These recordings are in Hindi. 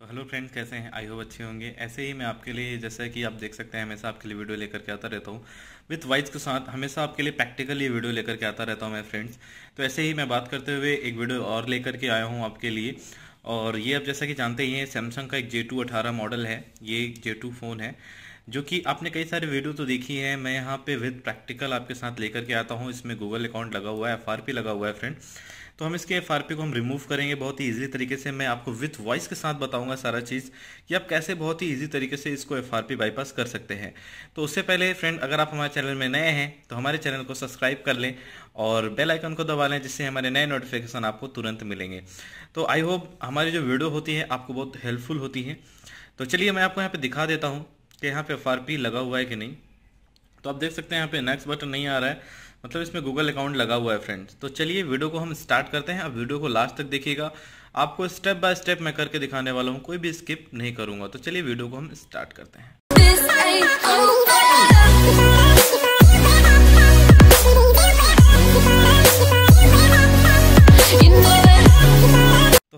तो हेलो फ्रेंड्स कैसे हैं आई होप अच्छे होंगे ऐसे ही मैं आपके लिए जैसा कि आप देख सकते हैं हमेशा आपके लिए वीडियो लेकर के आता रहता हूँ विथ वाइज के साथ हमेशा आपके लिए प्रैक्टिकली वीडियो लेकर के आता रहता हूँ मैं फ्रेंड्स तो ऐसे ही मैं बात करते हुए एक वीडियो और लेकर के आया हूँ आपके लिए और ये आप जैसा कि जानते ही हैं सैमसंग का एक जे टू अठारह मॉडल है ये एक जे टू फ़ोन है जो कि आपने कई सारे वीडियो तो देखी है मैं यहाँ पे विद प्रैक्टिकल आपके साथ लेकर के आता हूँ इसमें गूगल अकाउंट लगा हुआ है एफ लगा हुआ है फ्रेंड तो हम इसके एफ को हम रिमूव करेंगे बहुत ही ईजिली तरीके से मैं आपको विथ वॉइस के साथ बताऊंगा सारा चीज़ कि आप कैसे बहुत ही ईजी तरीके से इसको एफ बाईपास कर सकते हैं तो उससे पहले फ्रेंड अगर आप हमारे चैनल में नए हैं तो हमारे चैनल को सब्सक्राइब कर लें और बेल आइकन को दबा लें जिससे हमारे नए नोटिफिकेशन आपको तुरंत मिलेंगे तो आई होप हमारी जो वीडियो होती है आपको बहुत हेल्पफुल होती है तो चलिए मैं आपको यहाँ पे दिखा देता हूँ कि यहाँ पे एफ लगा हुआ है कि नहीं तो आप देख सकते हैं यहाँ पे नेक्स्ट बटन नहीं आ रहा है मतलब इसमें गूगल अकाउंट लगा हुआ है फ्रेंड्स तो चलिए वीडियो को हम स्टार्ट करते हैं अब वीडियो को लास्ट तक देखिएगा आपको स्टेप बाय स्टेप मैं करके दिखाने वाला हूँ कोई भी स्किप नहीं करूंगा तो चलिए वीडियो को हम स्टार्ट करते हैं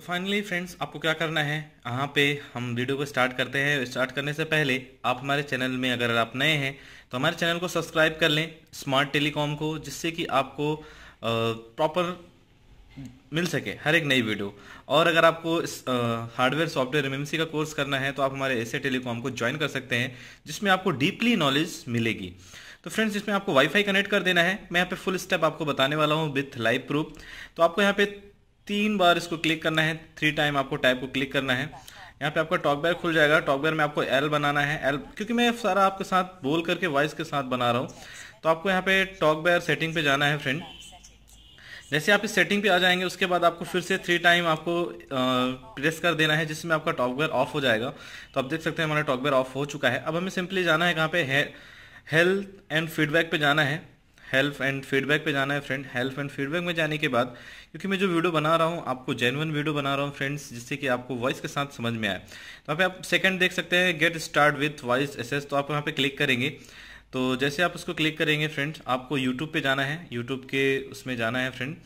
फाइनली फ्रेंड्स आपको क्या करना है यहाँ पे हम वीडियो को स्टार्ट करते हैं स्टार्ट करने से पहले आप हमारे चैनल में अगर आप नए हैं तो हमारे चैनल को सब्सक्राइब कर लें स्मार्ट टेलीकॉम को जिससे कि आपको प्रॉपर मिल सके हर एक नई वीडियो और अगर आपको हार्डवेयर सॉफ्टवेयर एम का कोर्स करना है तो आप हमारे ऐसे टेलीकॉम को ज्वाइन कर सकते हैं जिसमें आपको डीपली नॉलेज मिलेगी तो फ्रेंड्स इसमें आपको वाईफाई कनेक्ट कर देना है मैं यहाँ पे फुल स्टेप आपको बताने वाला हूँ विथ लाइव प्रूफ तो आपको यहाँ पे तीन बार इसको क्लिक करना है थ्री टाइम आपको टाइप को क्लिक करना है यहाँ पे आपका टॉक बैर खुल जाएगा टॉक बैर में आपको एल बनाना है एल क्योंकि मैं सारा आपके साथ बोल करके वॉइस के साथ बना रहा हूँ तो आपको यहाँ पे टॉक बैर सेटिंग पे जाना है फ्रेंड जैसे आप इस सेटिंग पे आ जाएंगे उसके बाद आपको फिर से थ्री टाइम आपको प्रेस कर देना है जिसमें आपका टॉक बैर ऑफ हो जाएगा तो आप देख सकते हैं हमारा टॉक बैर ऑफ हो चुका है अब हमें सिंपली जाना है कहाँ पे हेल्थ एंड फीडबैक पे जाना है हेल्प एंड फीडबैक पे जाना है फ्रेंड हेल्प एंड फीडबैक में जाने के बाद क्योंकि मैं जो वीडियो बना रहा हूँ आपको जेनवन वीडियो बना रहा हूँ फ्रेंड्स जिससे कि आपको वॉइस के साथ समझ में आए तो आप सेकंड देख सकते हैं get start with voice access तो आप यहाँ पे क्लिक करेंगे तो जैसे आप उसको क्लिक करेंगे फ्रेंड्स आपको यूट्यूब पर जाना है यूट्यूब के उसमें जाना है फ्रेंड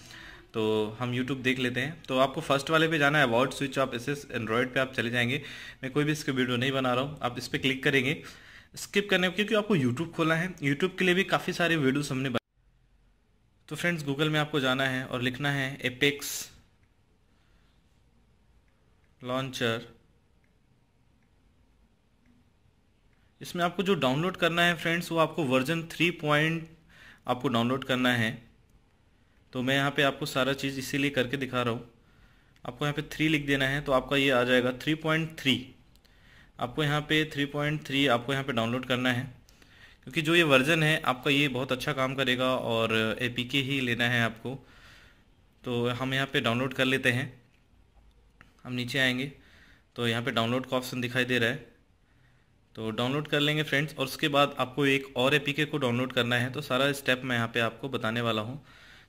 तो हम YouTube देख लेते हैं तो आपको फर्स्ट वाले पे जाना है अवॉर्ड स्विच आप एस एस एंड्रॉयड पर आप चले जाएंगे मैं कोई भी इसके वीडियो नहीं बना रहा हूँ आप इस पर क्लिक करेंगे स्किप करने क्योंकि आपको यूट्यूब खोला है यूट्यूब के लिए भी काफ़ी सारे वीडियोस हमने तो फ्रेंड्स गूगल में आपको जाना है और लिखना है एपेक्स लॉन्चर इसमें आपको जो डाउनलोड करना है फ्रेंड्स वो आपको वर्जन थ्री पॉइंट आपको डाउनलोड करना है तो मैं यहाँ पे आपको सारा चीज़ इसीलिए करके दिखा रहा हूँ आपको यहाँ पे थ्री लिख देना है तो आपका ये आ जाएगा थ्री पॉइंट थ्री आपको यहाँ पे 3.3 आपको यहाँ पे डाउनलोड करना है क्योंकि जो ये वर्जन है आपका ये बहुत अच्छा काम करेगा और ए ही लेना है आपको तो हम यहाँ पे डाउनलोड कर लेते हैं हम नीचे आएंगे तो यहाँ पे डाउनलोड का ऑप्शन दिखाई दे रहा है तो डाउनलोड कर लेंगे फ्रेंड्स और उसके बाद आपको एक और ए को डाउनलोड करना है तो सारा स्टेप मैं यहाँ पर आपको बताने वाला हूँ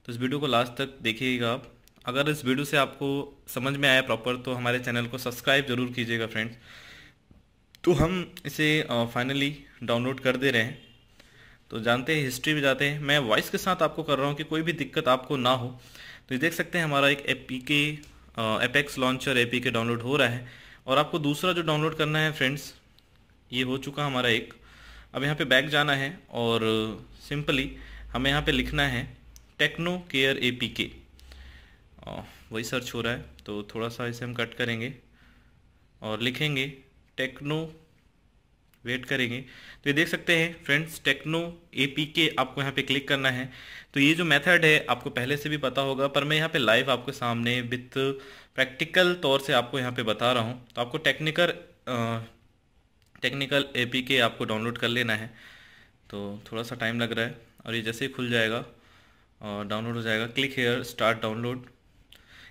तो इस वीडियो को लास्ट तक देखिएगा आप अगर इस वीडियो से आपको समझ में आया प्रॉपर तो हमारे चैनल को सब्सक्राइब जरूर कीजिएगा फ्रेंड्स तो हम इसे फाइनली डाउनलोड कर दे रहे हैं तो जानते हैं हिस्ट्री में जाते हैं मैं वॉइस के साथ आपको कर रहा हूँ कि कोई भी दिक्कत आपको ना हो तो ये देख सकते हैं हमारा एक पी के एपेक्स लॉन्चर ए के डाउनलोड हो रहा है और आपको दूसरा जो डाउनलोड करना है फ्रेंड्स ये हो चुका हमारा एक अब यहाँ पे बैक जाना है और सिंपली हमें यहाँ पे लिखना है टेक्नो केयर ए पी के वही सर्च हो रहा है तो थोड़ा सा इसे हम कट करेंगे और लिखेंगे टेक्नो वेट करेंगे तो ये देख सकते हैं फ्रेंड्स टेक्नो ए पी के आपको यहाँ पे क्लिक करना है तो ये जो मेथड है आपको पहले से भी पता होगा पर मैं यहाँ पे लाइव आपके सामने विथ प्रैक्टिकल तौर से आपको यहाँ पे बता रहा हूँ तो आपको टेक्निकल टेक्निकल ए पी के आपको डाउनलोड कर लेना है तो थोड़ा सा टाइम लग रहा है और ये जैसे ही खुल जाएगा और डाउनलोड हो जाएगा क्लिक हेयर स्टार्ट डाउनलोड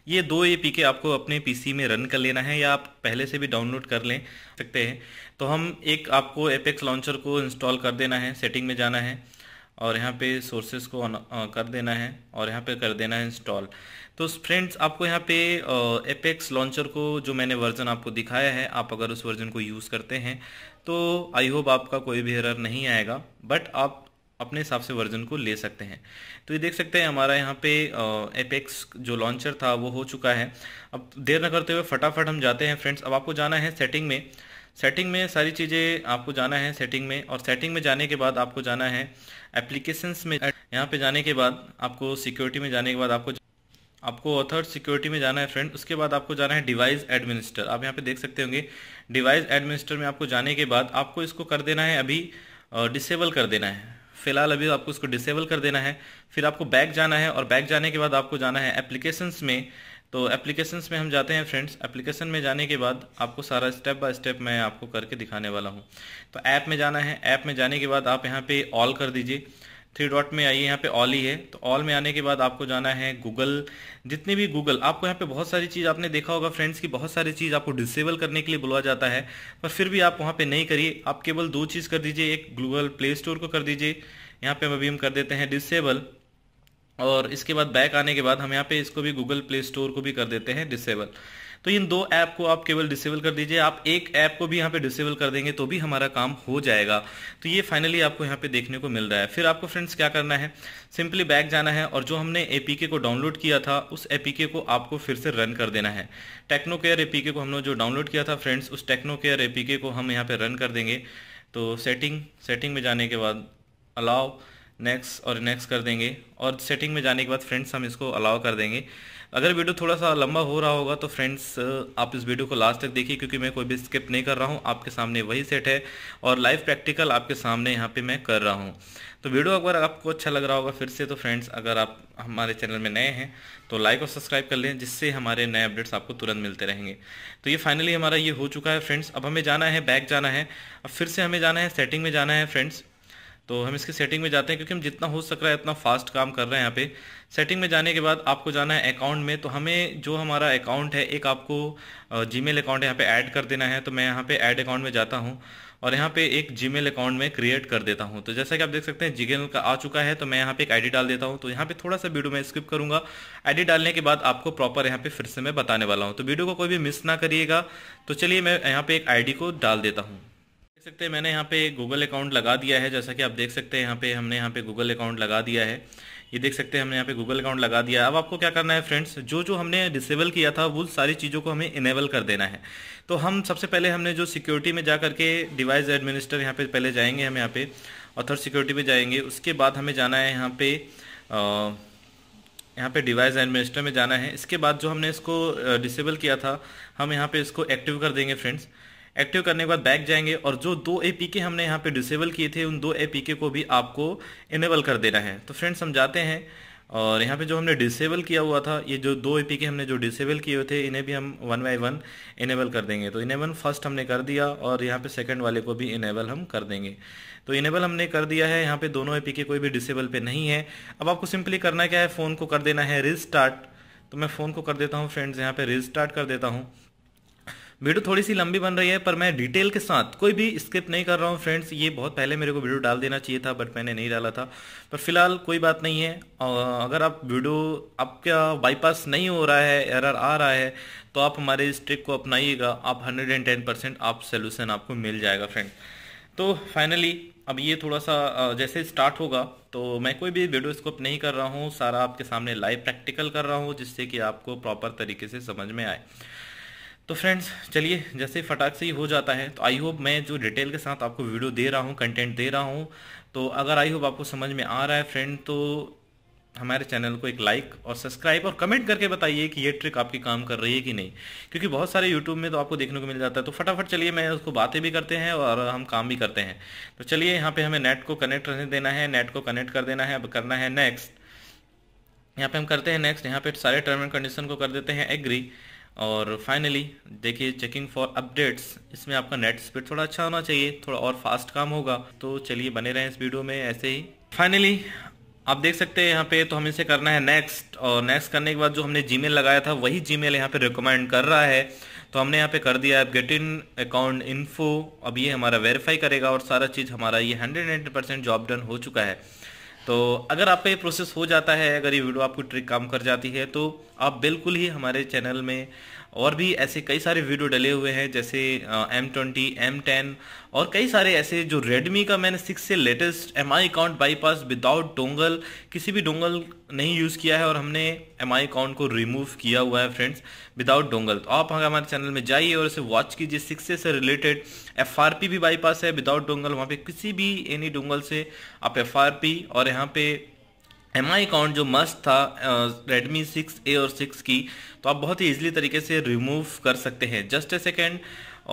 ये दो ए पी के आपको अपने पीसी में रन कर लेना है या आप पहले से भी डाउनलोड कर लें सकते हैं तो हम एक आपको एपेक्स लॉन्चर को इंस्टॉल कर देना है सेटिंग में जाना है और यहाँ पे सोर्सेज को uh, कर देना है और यहाँ पे कर देना है इंस्टॉल तो फ्रेंड्स आपको यहाँ पे एपेक्स uh, लॉन्चर को जो मैंने वर्ज़न आपको दिखाया है आप अगर उस वर्ज़न को यूज़ करते हैं तो आई होप आपका कोई भी एरर नहीं आएगा बट आप अपने हिसाब से वर्जन को ले सकते हैं तो ये देख सकते हैं हमारा यहाँ पे एपेक्स जो लॉन्चर था वो हो चुका है अब देर न करते हुए फटाफट हम जाते हैं फ्रेंड्स अब आपको जाना है सेटिंग में सेटिंग में सारी चीज़ें आपको जाना है सेटिंग में और सेटिंग में जाने के बाद आपको जाना है एप्लीकेशंस में यहाँ पे जाने के बाद आपको सिक्योरिटी में जाने के बाद आपको आपको ऑथर सिक्योरिटी में जाना है फ्रेंड उसके बाद आपको जाना है डिवाइस एडमिनिस्टर आप यहाँ पे देख सकते होंगे डिवाइस एडमिनिस्टर में आपको जाने के बाद आपको इसको कर देना है अभी डिसेबल कर देना है फिलहाल अभी आपको इसको डिसेबल कर देना है फिर आपको बैक जाना है और बैक जाने के बाद आपको जाना है एप्लीकेशंस में तो एप्लीकेशंस में हम जाते हैं फ्रेंड्स एप्लीकेशन में जाने के बाद आपको सारा स्टेप बाय स्टेप मैं आपको करके दिखाने वाला हूँ तो ऐप में जाना है ऐप में जाने के बाद आप यहाँ पे ऑल कर दीजिए थ्री डॉट में आइए यहाँ पे ऑल ही है तो ऑल में आने के बाद आपको जाना है गूगल जितने भी गूगल आपको यहाँ पे बहुत सारी चीज़ आपने देखा होगा फ्रेंड्स की बहुत सारी चीज़ आपको डिसेबल करने के लिए बुलवा जाता है पर फिर भी आप वहाँ पे नहीं करिए आप केवल दो चीज़ कर दीजिए एक गूगल प्ले स्टोर को कर दीजिए यहाँ पे हम अभी हम कर देते हैं डिसेबल और इसके बाद बैक आने के बाद हम यहाँ पे इसको भी गूगल प्ले स्टोर को भी कर देते हैं डिसेबल तो इन दो ऐप को आप केवल डिसेबल कर दीजिए आप एक ऐप को भी यहाँ पे डिसेबल कर देंगे तो भी हमारा काम हो जाएगा तो ये फाइनली आपको यहाँ पे देखने को मिल रहा है फिर आपको फ्रेंड्स क्या करना है सिंपली बैक जाना है और जो हमने एपीके को डाउनलोड किया था उस एपीके को आपको फिर से रन कर देना है टेक्नो केयर एपीके को हमने जो डाउनलोड किया था फ्रेंड्स उस टेक्नो केयर एपीके को हम यहाँ पे रन कर देंगे तो सेटिंग सेटिंग में जाने के बाद अलाउ नेक्स्ट और नेक्स्ट कर देंगे और सेटिंग में जाने के बाद फ्रेंड्स हम इसको अलाउ कर देंगे अगर वीडियो थोड़ा सा लंबा हो रहा होगा तो फ्रेंड्स आप इस वीडियो को लास्ट तक देखिए क्योंकि मैं कोई भी स्किप नहीं कर रहा हूँ आपके सामने वही सेट है और लाइव प्रैक्टिकल आपके सामने यहाँ पे मैं कर रहा हूँ तो वीडियो अगर आपको अच्छा लग रहा होगा फिर से तो फ्रेंड्स अगर आप हमारे चैनल में नए हैं तो लाइक और सब्सक्राइब कर लें जिससे हमारे नए अपडेट्स आपको तुरंत मिलते रहेंगे तो ये फाइनली हमारा ये हो चुका है फ्रेंड्स अब हमें जाना है बैक जाना है अब फिर से हमें जाना है सेटिंग में जाना है फ्रेंड्स तो हम इसके सेटिंग में जाते हैं क्योंकि हम जितना हो सक रहा है इतना फास्ट काम कर रहे हैं यहाँ पे सेटिंग में जाने के बाद आपको जाना है अकाउंट में तो हमें जो हमारा अकाउंट है एक आपको जीमेल अकाउंट यहाँ पे ऐड कर देना है तो मैं यहाँ पे ऐड अकाउंट में जाता हूँ और यहाँ पे एक जीमेल अकाउंट में क्रिएट कर देता हूँ तो जैसा कि आप देख सकते हैं जीमेल का आ चुका है तो मैं यहाँ पे एक आईडी डाल देता हूँ तो यहाँ पे थोड़ा सा वीडियो मैं स्किप करूँगा आईडी डालने के बाद आपको प्रॉपर यहाँ पे फिर से मैं बताने वाला हूँ तो वीडियो को कोई भी मिस ना करिएगा तो चलिए मैं यहाँ पे एक आईडी को डाल देता हूँ सकते हैं मैंने यहाँ पे गूगल अकाउंट लगा दिया है जैसा कि आप देख सकते हैं यहाँ पे हमने यहाँ पे गूगल अकाउंट लगा दिया है ये देख सकते हैं हमने यहाँ पे गूगल अकाउंट लगा दिया अब आपको क्या करना है फ्रेंड्स जो जो हमने डिसेबल किया था वो सारी चीज़ों को हमें इनेबल कर देना है तो हम सबसे पहले हमने जो सिक्योरिटी में जा करके डिवाइस एडमिनिस्टर यहाँ पे पहले जाएंगे हम यहाँ पे ऑथर सिक्योरिटी में जाएंगे उसके बाद हमें जाना है यहाँ पे यहाँ पे डिवाइस एडमिनिस्टर में जाना है इसके बाद जो हमने इसको डिसेबल किया था हम यहाँ पे इसको एक्टिव कर देंगे फ्रेंड्स एक्टिव करने के बाद बैक जाएंगे और जो दो ए पी के हमने यहाँ पे डिसेबल किए थे उन दो ए पी के को भी आपको इनेबल कर देना है तो फ्रेंड्स समझाते हैं और यहाँ पे जो हमने डिसेबल किया हुआ था ये जो दो ए के हमने जो डिसेबल किए हुए थे इन्हें भी हम वन बाई वन इनेबल कर देंगे तो इनेबल फर्स्ट हमने कर दिया और यहाँ पे सेकंड वाले को भी इनेबल हम कर देंगे तो इनेबल हमने कर दिया है यहाँ पे दोनों ए के कोई भी डिसेबल पे नहीं है अब आपको सिंपली करना क्या है फ़ोन को कर देना है रिस्टार्ट तो मैं फ़ोन को कर देता हूँ फ्रेंड्स यहाँ पर रिस्टार्ट कर देता हूँ वीडियो थोड़ी सी लंबी बन रही है पर मैं डिटेल के साथ कोई भी स्किप नहीं कर रहा हूँ फ्रेंड्स ये बहुत पहले मेरे को वीडियो डाल देना चाहिए था बट मैंने नहीं डाला था पर फिलहाल कोई बात नहीं है अगर आप वीडियो आपका बाईपास नहीं हो रहा है एरर आ रहा है तो आप हमारे इस ट्रिक को अपनाइएगा आप हंड्रेड एंड टेन परसेंट आप सोल्यूशन आपको मिल जाएगा फ्रेंड तो फाइनली अब ये थोड़ा सा जैसे स्टार्ट होगा तो मैं कोई भी वीडियो स्कोप नहीं कर रहा हूँ सारा आपके सामने लाइव प्रैक्टिकल कर रहा हूँ जिससे कि आपको प्रॉपर तरीके से समझ में आए तो फ्रेंड्स चलिए जैसे फटाक से ही हो जाता है तो आई होप मैं जो डिटेल के साथ आपको वीडियो दे रहा हूँ कंटेंट दे रहा हूँ तो अगर आई होप आपको समझ में आ रहा है फ्रेंड तो हमारे चैनल को एक लाइक और सब्सक्राइब और कमेंट करके बताइए कि ये ट्रिक आपकी काम कर रही है कि नहीं क्योंकि बहुत सारे यूट्यूब में तो आपको देखने को मिल जाता है तो फटाफट चलिए मैं उसको बातें भी करते हैं और हम काम भी करते हैं तो चलिए यहाँ पे हमें नेट को कनेक्ट रहने देना है नेट को कनेक्ट कर देना है अब करना है नेक्स्ट यहाँ पे हम करते हैं नेक्स्ट यहाँ पे सारे टर्म एंड कंडीशन को कर देते हैं एग्री और फाइनली देखिए चेकिंग फॉर अपडेट्स इसमें आपका नेट स्पीड थोड़ा अच्छा होना चाहिए थोड़ा और फास्ट काम होगा तो चलिए बने रहें इस वीडियो में ऐसे ही फाइनली आप देख सकते हैं यहाँ पे तो हमें इसे करना है नेक्स्ट और नेक्स्ट करने के बाद जो हमने जीमेल लगाया था वही जीमेल यहाँ पे रिकमेंड कर रहा है तो हमने यहाँ पे कर दिया है गेट इन अकाउंट इन्फो अब ये हमारा वेरीफाई करेगा और सारा चीज़ हमारा ये हंड्रेड जॉब डन हो चुका है तो अगर आपका ये प्रोसेस हो जाता है अगर ये वीडियो आपको ट्रिक काम कर जाती है तो आप बिल्कुल ही हमारे चैनल में और भी ऐसे कई सारे वीडियो डले हुए हैं जैसे एम ट्वेंटी एम टेन और कई सारे ऐसे जो रेडमी का मैंने सिक्स से latest M I account bypass without dongle किसी भी डोंगल नहीं यूज़ किया है और हमने एम आई अकाउंट को रिमूव किया हुआ है फ्रेंड्स विदाउट डोंगल तो आप हमारे चैनल में जाइए और इसे वॉच कीजिए सिक्स से रिलेटेड एफ आर पी भी बाईपास है विदाउट डोंगल वहाँ पे किसी भी एनी डोंगल से आप एफ आर पी और यहाँ पे एम आई अकाउंट जो मस्त था रेडमी सिक्स ए और सिक्स की तो आप बहुत ही ईजिली तरीके से रिमूव कर सकते हैं जस्ट ए सेकेंड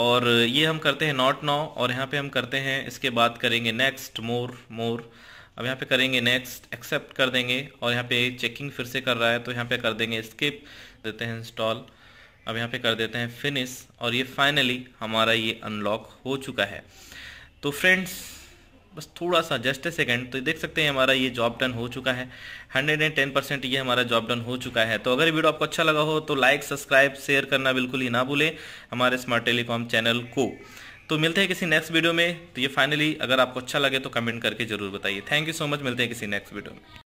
और ये हम करते हैं नॉट नाउ और यहाँ पे हम करते हैं इसके बाद करेंगे नेक्स्ट मोर मोर अब यहाँ पे करेंगे नेक्स्ट एक्सेप्ट कर देंगे और यहाँ पे चेकिंग फिर से कर रहा है तो यहाँ पे कर देंगे स्किप देते हैं इंस्टॉल अब यहाँ पे कर देते हैं फिनिश और ये फाइनली हमारा ये अनलॉक हो चुका है तो फ्रेंड्स बस थोड़ा सा जस्ट ए सेकेंड तो देख सकते हैं हमारा ये जॉब डन हो चुका है हंड्रेड एंड टेन परसेंट ये हमारा जॉब डन हो चुका है तो अगर ये वीडियो आपको अच्छा लगा हो तो लाइक सब्सक्राइब शेयर करना बिल्कुल ही ना भूलें हमारे स्मार्ट टेलीकॉम चैनल को तो मिलते हैं किसी नेक्स्ट वीडियो में तो ये फाइनली अगर आपको अच्छा लगे तो कमेंट करके जरूर बताइए थैंक यू सो मच मिलते हैं किसी नेक्स्ट वीडियो में